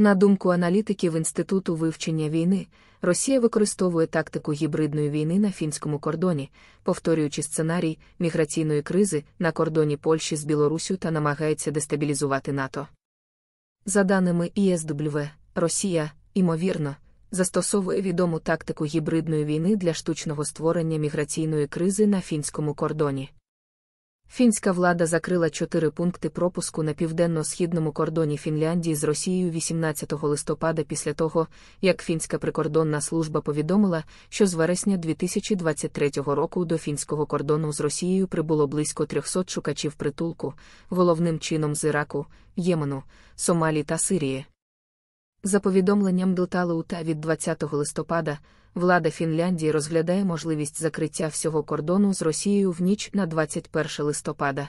На думку аналітиків Інституту вивчення війни, Росія використовує тактику гібридної війни на фінському кордоні, повторюючи сценарій міграційної кризи на кордоні Польщі з Білорусю та намагається дестабілізувати НАТО. За даними ІСВ, Росія, ймовірно, застосовує відому тактику гібридної війни для штучного створення міграційної кризи на фінському кордоні. Фінська влада закрила чотири пункти пропуску на південно-східному кордоні Фінляндії з Росією 18 листопада після того, як Фінська прикордонна служба повідомила, що з вересня 2023 року до фінського кордону з Росією прибуло близько 300 шукачів притулку, головним чином з Іраку, Ємену, Сомалі та Сирії. За повідомленням Делталеута від 20 листопада, влада Фінляндії розглядає можливість закриття всього кордону з Росією в ніч на 21 листопада.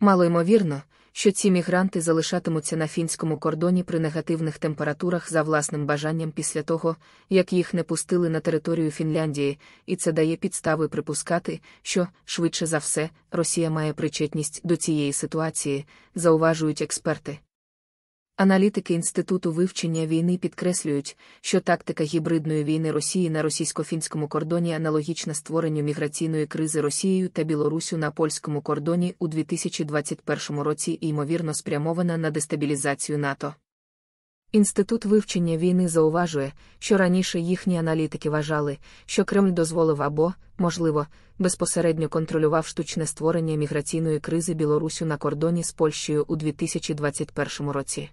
Мало ймовірно, що ці мігранти залишатимуться на фінському кордоні при негативних температурах за власним бажанням після того, як їх не пустили на територію Фінляндії, і це дає підстави припускати, що, швидше за все, Росія має причетність до цієї ситуації, зауважують експерти. Аналітики Інституту вивчення війни підкреслюють, що тактика гібридної війни Росії на російсько-фінському кордоні аналогічна створенню міграційної кризи Росією та Білорусю на польському кордоні у 2021 році і ймовірно спрямована на дестабілізацію НАТО. Інститут вивчення війни зауважує, що раніше їхні аналітики вважали, що Кремль дозволив або, можливо, безпосередньо контролював штучне створення міграційної кризи Білорусю на кордоні з Польщею у 2021 році.